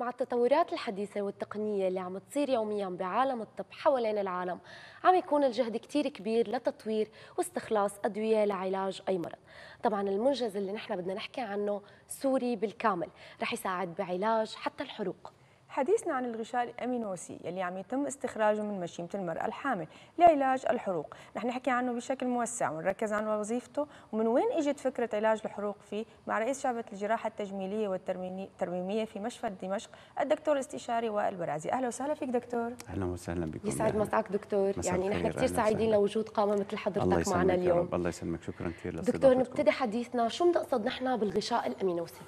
مع التطورات الحديثة والتقنية اللي عم تصير يوميا بعالم الطب حوالين العالم عم يكون الجهد كتير كبير لتطوير واستخلاص أدوية لعلاج أي مرض طبعا المنجز اللي نحن بدنا نحكي عنه سوري بالكامل رح يساعد بعلاج حتى الحروق حديثنا عن الغشاء الامينوسي يلي عم يتم استخراجه من مشيمه المراه الحامل لعلاج الحروق، رح نحكي عنه بشكل موسع ونركز عن وظيفته ومن وين اجت فكره علاج الحروق فيه مع رئيس شعبه الجراحه التجميليه والترميميه في مشفى دمشق الدكتور الاستشاري وائل برازي، اهلا وسهلا فيك دكتور اهلا وسهلا بكم يسعد يعني مساك دكتور، يعني نحن كثير سعيدين لوجود قامه مثل حضرتك معنا اليوم رب. الله يسلمك شكرا كثير دكتور نبتدي حديثنا شو بنقصد نحن بالغشاء الامينوسي؟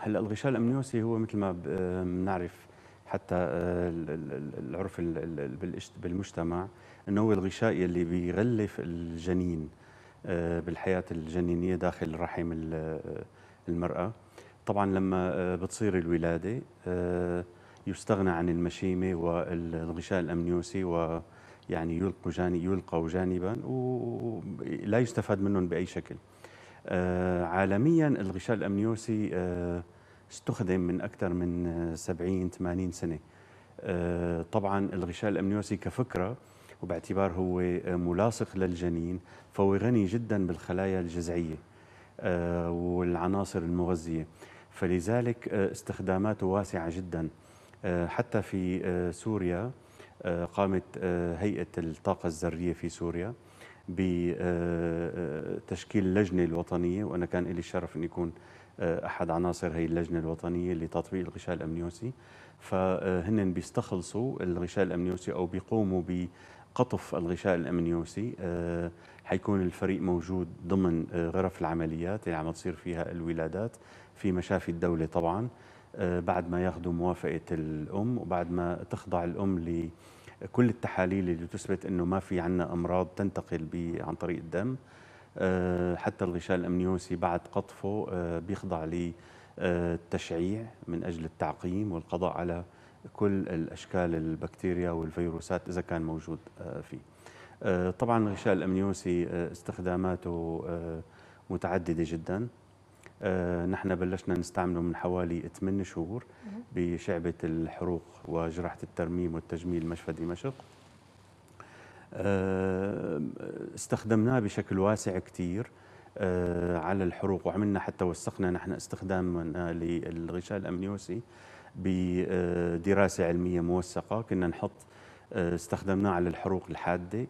هلا الغشاء الامنيوسي هو مثل ما بنعرف حتى آه، العرف بالمجتمع انه هو الغشاء اللي بيغلف الجنين آه، بالحياه الجنينيه داخل رحم آه، المراه طبعا لما بتصير الولاده يستغنى عن المشيمه والغشاء الامنيوسي ويعني يلقوا جانب يلقوا جانبا ولا يستفاد منهم باي شكل عالميا الغشاء الامنيوسي استخدم من أكثر من 70 آه، 80 سنة آه، طبعا الغشاء الأمنيوسي كفكرة وباعتبار هو آه، ملاصق للجنين فهو غني جدا بالخلايا الجذعية والعناصر المغذية فلذلك استخداماته واسعة جدا حتى في سوريا قامت هيئة الطاقة الذرية في سوريا بتشكيل آه، آه، اللجنة الوطنية وأنا كان لي الشرف أن يكون آه، أحد عناصر هي اللجنة الوطنية لتطبيق الغشاء الأمنيوسي فهن بيستخلصوا الغشاء الأمنيوسي أو بيقوموا بقطف الغشاء الأمنيوسي حيكون الفريق موجود ضمن غرف العمليات اللي عم تصير فيها الولادات في مشافي الدولة طبعاً بعد ما ياخذوا موافقه الام وبعد ما تخضع الام كل التحاليل اللي تثبت انه ما في عندنا امراض تنتقل عن طريق الدم آه، حتى الغشاء الامنيوسي بعد قطفه آه، بيخضع للتشعيع آه، من اجل التعقيم والقضاء على كل الاشكال البكتيريا والفيروسات اذا كان موجود فيه. طبعا الغشاء الامنيوسي استخداماته متعدده جدا آه، نحن بلشنا نستعمله من حوالي 8 شهور بشعبة الحروق وجراحة الترميم والتجميل مشفى دمشق آه، استخدمناه بشكل واسع كثير آه، على الحروق وعملنا حتى وثقنا نحن استخدامنا للغشاء الامنيوسي بدراسه علميه موثقه كنا نحط استخدمناه على الحروق الحاده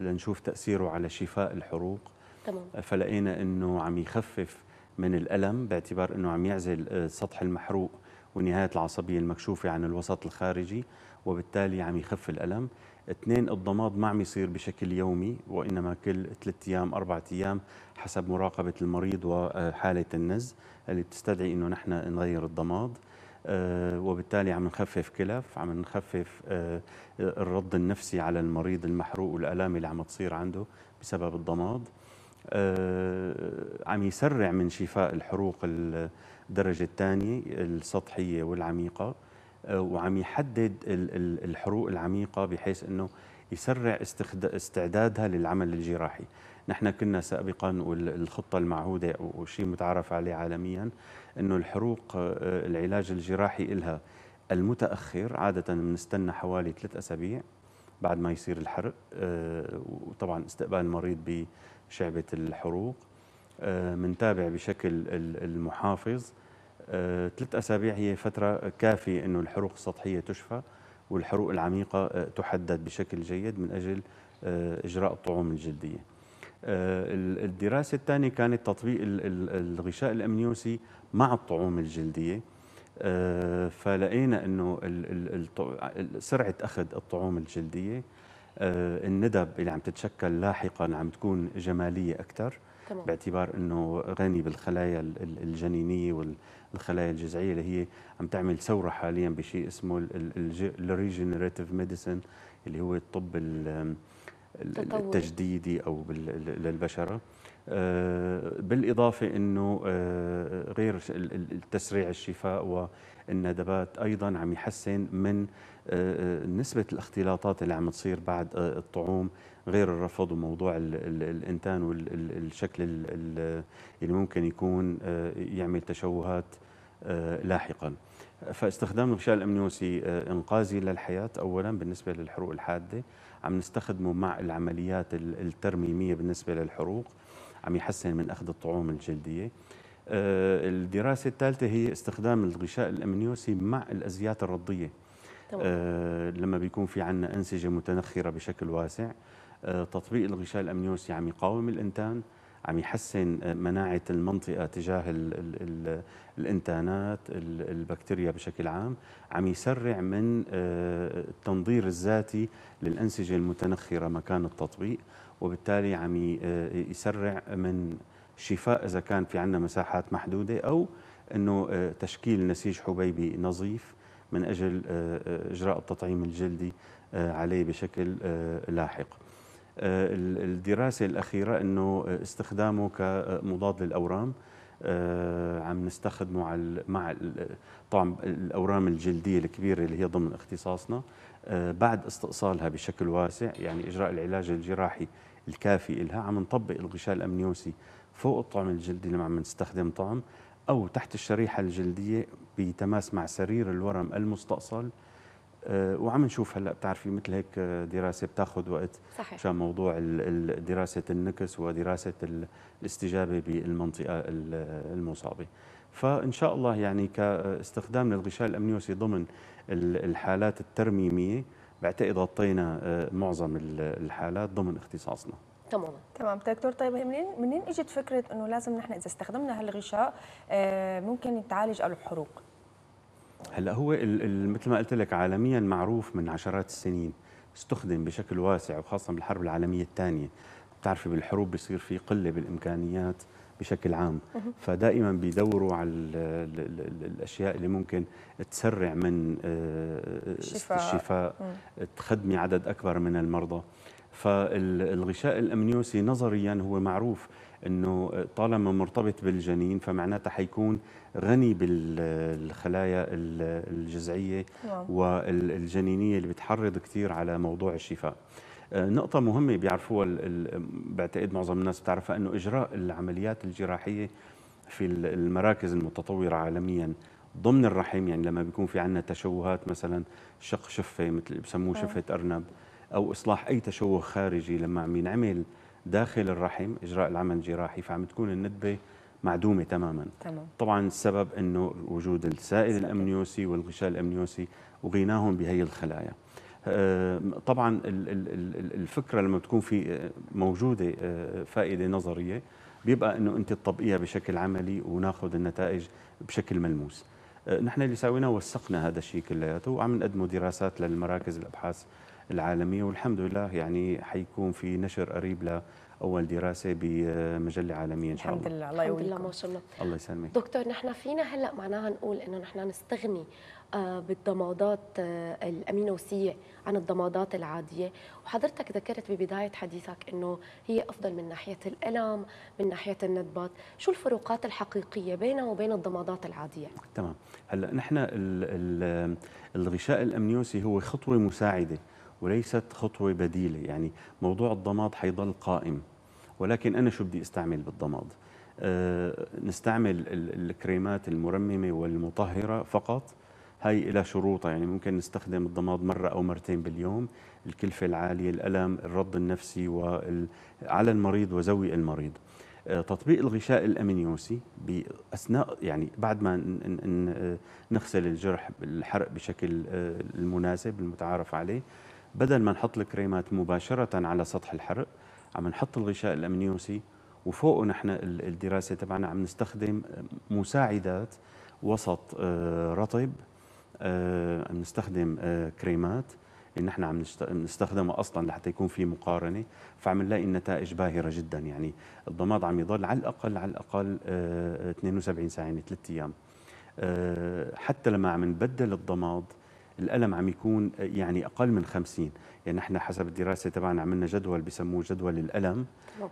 لنشوف تاثيره على شفاء الحروق تمام. فلقينا انه عم يخفف من الالم باعتبار انه عم يعزل السطح آه، المحروق ونهايه العصبيه المكشوفه عن الوسط الخارجي وبالتالي عم يخف الالم اثنين الضماد ما عم يصير بشكل يومي وانما كل ثلاث ايام اربع ايام حسب مراقبه المريض وحاله النز اللي بتستدعي انه نحن نغير الضماد آه، وبالتالي عم نخفف كلف عم نخفف آه، الرد النفسي على المريض المحروق والالام اللي عم تصير عنده بسبب الضماد آه، عم يسرع من شفاء الحروق الدرجة الثانية السطحية والعميقة آه، وعم يحدد الحروق العميقة بحيث أنه يسرع استعدادها للعمل الجراحي نحن كنا سابقا والخطة المعهودة وشيء متعارف عليه عالميا أنه الحروق آه، العلاج الجراحي إلها المتأخر عادة بنستنى حوالي ثلاث أسابيع بعد ما يصير الحرق آه، وطبعا استقبال المريض بشعبة الحروق آه، منتابع بشكل المحافظ آه، ثلاث أسابيع هي فترة كافية أنه الحروق السطحية تشفى والحروق العميقة تحدد بشكل جيد من أجل إجراء الطعوم الجلدية الدراسة الثانية كانت تطبيق الغشاء الأمنيوسي مع الطعوم الجلدية آه، فلقينا انه سرعه اخذ الطعوم الجلديه آه، الندب اللي عم تتشكل لاحقا عم تكون جماليه اكثر تمام. باعتبار انه غني بالخلايا الجنينيه والخلايا الجذعيه اللي هي عم تعمل ثوره حاليا بشيء اسمه الريجنريتيف ميديسن اللي هو الطب التجديدي او للبشره آه، بالاضافه انه آه، غير التسريع الشفاء والندبات ايضا عم يحسن من آه، نسبه الاختلاطات اللي عم تصير بعد الطعوم غير الرفض وموضوع الانتان والشكل اللي ممكن يكون يعمل تشوهات لاحقا فاستخدام الغشاء الامنيوسي انقاذي للحياه اولا بالنسبه للحروق الحاده عم نستخدمه مع العمليات الترميميه بالنسبه للحروق عم يحسن من أخذ الطعوم الجلدية آه، الدراسة الثالثة هي استخدام الغشاء الأمنيوسي مع الأزيات الرضية آه لما بيكون في عندنا أنسجة متنخرة بشكل واسع آه تطبيق الغشاء الأمنيوسي عم يقاوم الإنتان عم يحسن آه، مناعة المنطقة تجاه الـ الـ الـ الإنتانات الـ البكتيريا بشكل عام عم يسرع من آه، التنظير الذاتي للأنسجة المتنخرة مكان التطبيق وبالتالي عم آه، يسرع من شفاء اذا كان في عندنا مساحات محدوده او انه آه، تشكيل نسيج حبيبي نظيف من اجل آه، اجراء التطعيم الجلدي عليه بشكل لاحق. الدراسه الاخيره انه استخدامه كمضاد للاورام عم نستخدمه على مع طبعا الاورام الجلديه الكبيره اللي هي ضمن اختصاصنا بعد استئصالها بشكل واسع يعني اجراء العلاج الجراحي الكافي إلها عم نطبق الغشاء الأمنيوسي فوق الطعم الجلدي لما عم نستخدم طعم أو تحت الشريحة الجلدية بتماس مع سرير الورم المستأصل آه، وعم نشوف هلا بتعرفي مثل هيك آه، دراسه بتاخذ وقت صحيح مشان موضوع دراسه النكس ودراسه الاستجابه بالمنطقه المصابه فان شاء الله يعني كاستخدام للغشاء الامنيوسي ضمن الحالات الترميميه بعتقد غطينا آه، معظم الحالات ضمن اختصاصنا تماما تمام دكتور طيب منين منين اجت فكره انه لازم نحن اذا استخدمنا هالغشاء آه، ممكن يتعالج الحروق هلا هو مثل ما قلت لك عالميا معروف من عشرات السنين استخدم بشكل واسع وخاصه بالحرب العالميه الثانيه بتعرفي بالحروب بصير في قله بالامكانيات بشكل عام فدائما بيدوروا على الاشياء اللي ممكن تسرع من آه، الشفاء, الشفاء تخدمي عدد اكبر من المرضى فالغشاء الامنيوسي نظريا هو معروف انه طالما مرتبط بالجنين فمعناتها حيكون غني بالخلايا الجذعيه والجنينيه اللي بتحرض كثير على موضوع الشفاء آه، نقطة مهمة بيعرفوها بعتقد معظم الناس بتعرفها أنه إجراء العمليات الجراحية في المراكز المتطورة عالميا ضمن الرحم يعني لما بيكون في عندنا تشوهات مثلا شق شفة مثل بسموه آه. شفة أرنب أو إصلاح أي تشوه خارجي لما عم ينعمل داخل الرحم إجراء العمل الجراحي فعم تكون الندبة معدومة تماما تمام. طبعا السبب أنه وجود السائل الأمنيوسي والغشاء الأمنيوسي وغناهم بهي الخلايا آه، طبعا الفكره لما بتكون في آه، موجوده آه، فائده نظريه بيبقى انه انت تطبقيها بشكل عملي وناخذ النتائج بشكل ملموس نحن اللي سويناه وثقنا هذا الشيء كلياته وعم نقدمه دراسات للمراكز الابحاث العالميه والحمد لله يعني حيكون في نشر قريب اول دراسه بمجله عالميه ان شاء الله الحمد لله الله يوفقك الحمد لله ما شاء الله الله يسلمك دكتور نحن فينا هلا معناها نقول انه نحن نستغني آه، بالضمادات آه، الامينوسيه عن الضمادات العاديه وحضرتك ذكرت ببدايه حديثك انه هي افضل من ناحيه الالم من ناحيه الندبات شو الفروقات الحقيقيه بينها وبين الضمادات العاديه تمام هلا نحن الغشاء الامنيوسي هو خطوه مساعده وليست خطوة بديلة يعني موضوع الضماد حيضل قائم ولكن أنا شو بدي استعمل بالضماد أه نستعمل الكريمات المرممة والمطهرة فقط هاي إلى شروطها يعني ممكن نستخدم الضماد مرة أو مرتين باليوم الكلفة العالية الألم الرد النفسي وعلى على المريض وزوي المريض آه، تطبيق الغشاء الامينيوسي باثناء يعني بعد ما آه، نغسل الجرح بالحرق بشكل آه، المناسب المتعارف عليه بدل ما نحط الكريمات مباشره على سطح الحرق عم نحط الغشاء الامنيوسي وفوقه نحن الدراسه تبعنا عم نستخدم مساعدات وسط آه، رطب آه، عم نستخدم آه، كريمات اللي نحن عم نستخدمها اصلا لحتى يكون في مقارنه فعم نلاقي النتائج باهره جدا يعني الضماد عم يضل على الاقل على الاقل 72 ساعه يعني ثلاث ايام حتى لما عم نبدل الضماد الألم عم يكون يعني أقل من 50 يعني نحن حسب الدراسة تبعنا عملنا جدول بسموه جدول الألم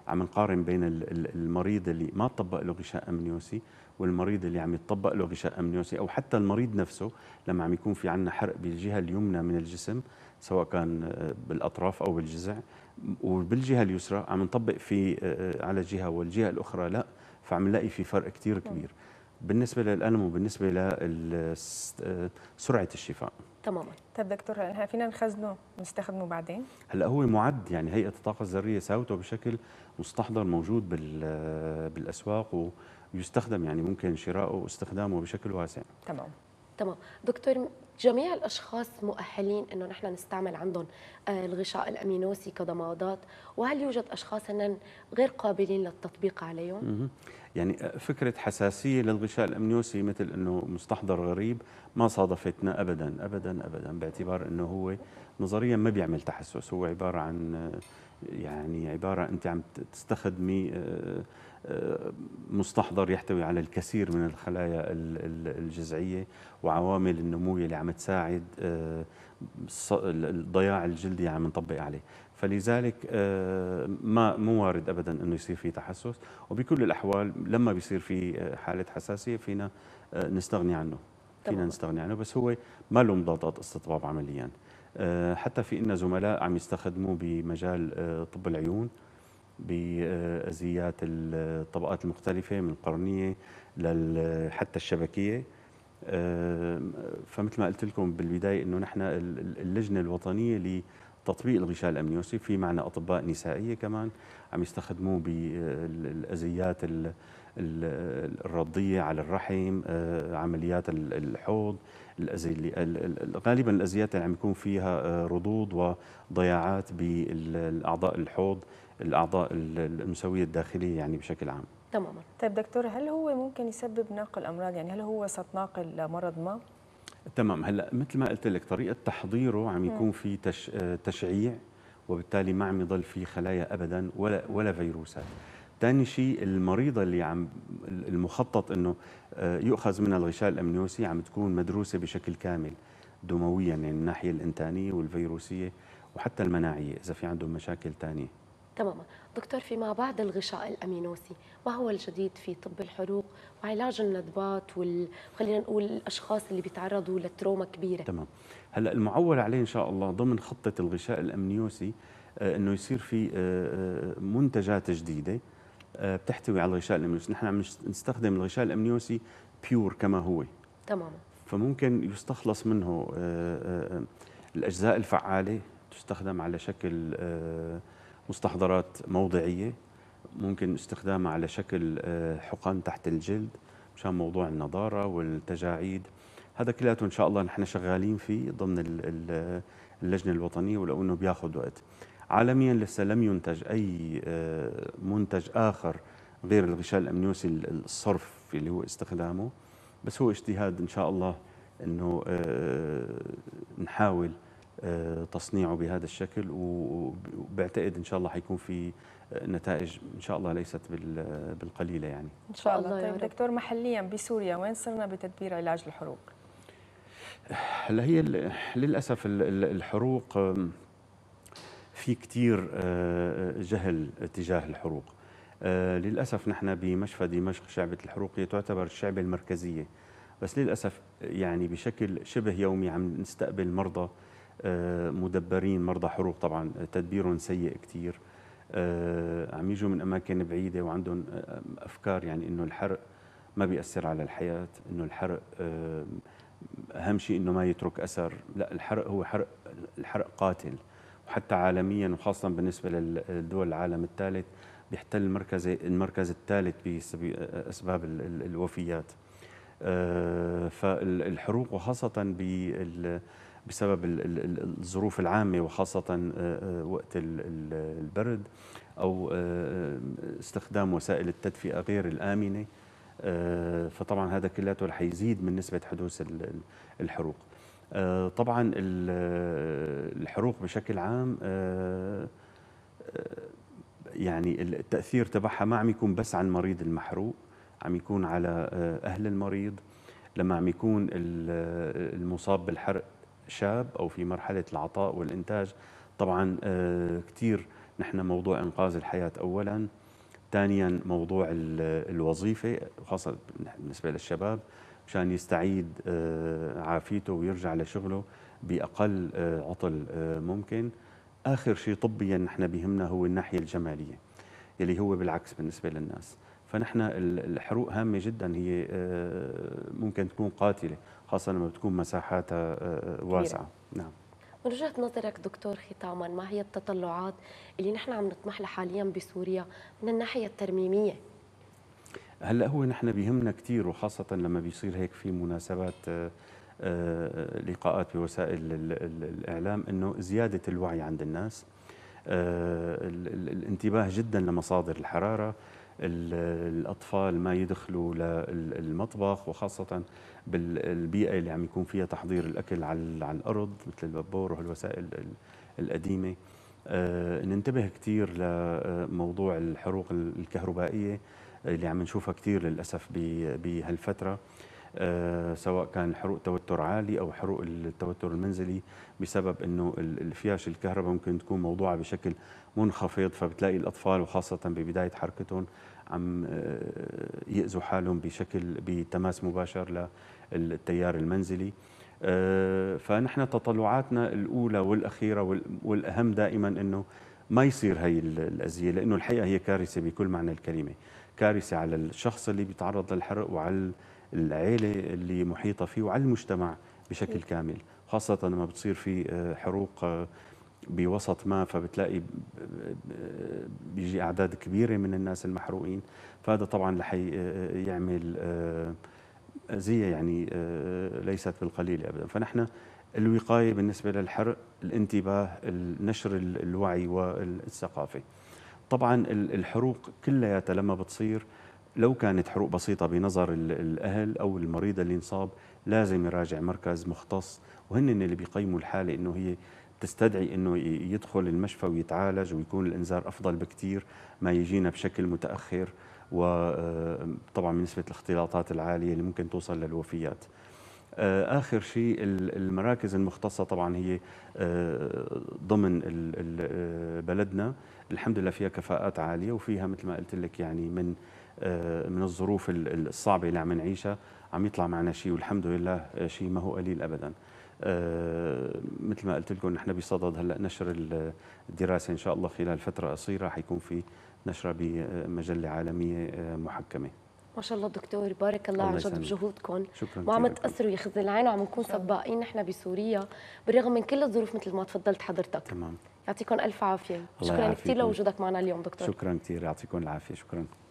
عم نقارن بين المريض اللي ما طبق له غشاء أمنيوسي والمريض اللي عم يتطبق له غشاء أمنيوسي أو حتى المريض نفسه لما عم يكون في عندنا حرق بالجهة اليمنى من الجسم سواء كان آه، بالأطراف أو بالجزع وبالجهة اليسرى عم نطبق في آه، آه، على جهة والجهة الأخرى لا فعم نلاقي في فرق كثير كبير بالنسبة للألم وبالنسبة لسرعة الشفاء تماما طيب دكتور هل فينا نخزنه ونستخدمه بعدين هلا هو معد يعني هيئه الطاقه الذريه ساوته بشكل مستحضر موجود بالاسواق ويستخدم يعني ممكن شراؤه واستخدامه بشكل واسع تمام تمام دكتور جميع الاشخاص مؤهلين انه نحن نستعمل عندهم آه، الغشاء الامينوسي كضمادات وهل يوجد اشخاص غير قابلين للتطبيق عليهم يعني آه، فكره حساسيه للغشاء الأمينوسي مثل انه مستحضر غريب ما صادفتنا ابدا ابدا ابدا باعتبار انه هو نظريا ما بيعمل تحسس هو عباره عن آه، يعني عباره انت عم تستخدمي مستحضر يحتوي على الكثير من الخلايا الجذعيه وعوامل النمو اللي عم تساعد الضياع آه، الجلدي عم نطبق عليه فلذلك آه، ما مو وارد ابدا انه يصير في تحسس وبكل الاحوال لما بيصير في آه، حاله حساسيه فينا نستغني عنه فينا طبعا. نستغني عنه بس هو ما له مضادات استطباب عمليا حتى في إن زملاء عم يستخدموا بمجال طب العيون بأزيات الطبقات المختلفة من القرنية حتى الشبكية فمثل ما قلت لكم بالبدايه انه نحن اللجنه الوطنيه لتطبيق الغشاء الامني في معنا اطباء نسائيه كمان عم يستخدموه بالازيات الرضيه على الرحم آه، عمليات الحوض الأزي... غالبا الازيات اللي عم يكون فيها آه، رضوض وضياعات بالاعضاء الحوض الاعضاء الانثويه الداخليه يعني بشكل عام تماما طيب دكتور هل هو ممكن يسبب ناقل امراض يعني هل هو ناقل مرض ما تمام هلا مثل ما قلت لك طريقه تحضيره عم يكون في تش... تشعيع وبالتالي ما عم يضل في خلايا ابدا ولا ولا فيروسات ثاني شيء المريضة اللي عم المخطط انه آه، يؤخذ منها الغشاء الامنيوسي عم تكون مدروسة بشكل كامل دمويا يعني من الناحية الانتانية والفيروسية وحتى المناعية إذا في عندهم مشاكل ثانية تماما دكتور فيما بعد الغشاء الامينوسي ما هو الجديد في طب الحروق وعلاج الندبات وال خلينا نقول الاشخاص اللي بيتعرضوا لتروما كبيره تمام هلا المعول عليه ان شاء الله ضمن خطه الغشاء الامينوسي آه، انه يصير في آه، آه، منتجات جديده بتحتوي على الغشاء الأمينوسي نحن عم نستخدم الغشاء الأمينوسي بيور كما هو تماما فممكن يستخلص منه الاجزاء الفعاله تستخدم على شكل مستحضرات موضعية ممكن استخدامها على شكل آه، حقن تحت الجلد مشان موضوع النضارة والتجاعيد هذا كلياته إن شاء الله نحن شغالين فيه ضمن اللجنة الوطنية ولو أنه بياخذ وقت عالميا لسه لم ينتج أي آه، منتج آخر غير الغشاء الأمنيوسي الصرف اللي هو استخدامه بس هو اجتهاد إن شاء الله أنه آه، نحاول آه، تصنيعه بهذا الشكل وبعتقد ان شاء الله حيكون في آه، نتائج ان شاء الله ليست بالقليله يعني ان شاء الله طيب دكتور محليا بسوريا وين صرنا بتدبير علاج الحروق هلا هي للاسف الحروق في كثير آه، جهل تجاه الحروق للاسف نحن بمشفى دمشق شعبه الحروق هي تعتبر الشعبه المركزيه بس للاسف يعني بشكل شبه يومي عم نستقبل مرضى آه، مدبرين مرضى حروق طبعا آه، تدبيرهم سيء كثير آه، عم يجوا من اماكن بعيده وعندهم افكار يعني انه الحرق ما بيأثر على الحياه انه الحرق اهم شيء انه ما يترك اثر لا الحرق هو حرق الحرق قاتل وحتى عالميا وخاصه بالنسبه للدول العالم الثالث بيحتل المركز المركز الثالث باسباب الوفيات فالحروق وخاصه بسبب الظروف العامة وخاصة آه، آه، وقت البرد أو آه، استخدام وسائل التدفئة غير الآمنة فطبعا هذا كلياته رح يزيد من نسبة حدوث الحروق طبعا الحروق بشكل عام يعني التأثير تبعها ما عم يكون بس عن مريض المحروق عم يكون على أهل المريض لما عم يكون المصاب بالحرق شاب أو في مرحلة العطاء والإنتاج طبعا آه، كثير نحن موضوع إنقاذ الحياة أولا ثانيا موضوع الوظيفة خاصة بالنسبة للشباب مشان يستعيد آه، عافيته ويرجع لشغله بأقل آه، عطل ممكن آخر شيء طبيا نحن بهمنا هو الناحية الجمالية يلي هو بالعكس بالنسبة للناس فنحن الحروق هامه جدا هي آه، ممكن تكون قاتله خاصه لما بتكون مساحاتها آه، آه، واسعه نعم من وجهه نظرك دكتور ختاما ما هي التطلعات اللي نحن عم نطمح لها حاليا بسوريا من الناحيه الترميميه هلا هو نحن بيهمنا كثير وخاصه لما بيصير هيك في مناسبات لقاءات بوسائل الاعلام انه زياده الوعي عند الناس الانتباه جدا لمصادر الحراره الأطفال ما يدخلوا للمطبخ وخاصة بالبيئة اللي عم يكون فيها تحضير الأكل على, على الأرض مثل البابور وهالوسائل القديمة آه، ننتبه كثير لموضوع الحروق الكهربائية اللي عم نشوفها كثير للأسف بهالفترة آه، سواء كان حروق توتر عالي او حروق التوتر المنزلي بسبب انه الفياش الكهرباء ممكن تكون موضوعه بشكل منخفض فبتلاقي الاطفال وخاصه ببدايه حركتهم عم آه، يأذوا حالهم بشكل بتماس مباشر للتيار المنزلي آه، فنحن تطلعاتنا الاولى والاخيره والاهم دائما انه ما يصير هي الاذيه لانه الحقيقه هي كارثه بكل معنى الكلمه كارثه على الشخص اللي بيتعرض للحرق وعلى العيلة اللي محيطة فيه وعلى المجتمع بشكل إيه. كامل خاصة لما بتصير في آه، حروق آه، بوسط ما فبتلاقي بيجي أعداد كبيرة من الناس المحروقين فهذا طبعا رح آه، يعمل زية يعني ليست بالقليل أبدا فنحن الوقاية بالنسبة للحرق الانتباه نشر الوعي والثقافة طبعا الحروق كلياتها لما بتصير لو كانت حروق بسيطة بنظر الأهل أو المريض اللي انصاب لازم يراجع مركز مختص وهن اللي بيقيموا الحالة إنه هي تستدعي انه يدخل المشفى ويتعالج ويكون الانذار افضل بكثير ما يجينا بشكل متاخر وطبعا آه، بنسبه الاختلاطات العاليه اللي ممكن توصل للوفيات. آه، اخر شيء المراكز المختصه طبعا هي آه، ضمن بلدنا الحمد لله فيها كفاءات عاليه وفيها مثل ما قلت لك يعني من آه، من الظروف الصعبه اللي عم نعيشها عم يطلع معنا شيء والحمد لله آه، شيء ما هو قليل ابدا آه، مثل ما قلت لكم نحن بصدد هلا نشر الدراسه ان شاء الله خلال فتره قصيره حيكون في نشرها بمجله عالميه محكمه ما شاء الله دكتور بارك الله, الله عن جد بجهودكم شكرا وعم تقصروا يا خزي العين وعم نكون سباقين نحن بسوريا بالرغم من كل الظروف مثل ما تفضلت حضرتك تمام يعطيكم الف عافيه شكرا كثير لوجودك معنا اليوم دكتور شكرا كثير يعطيكم العافيه شكرا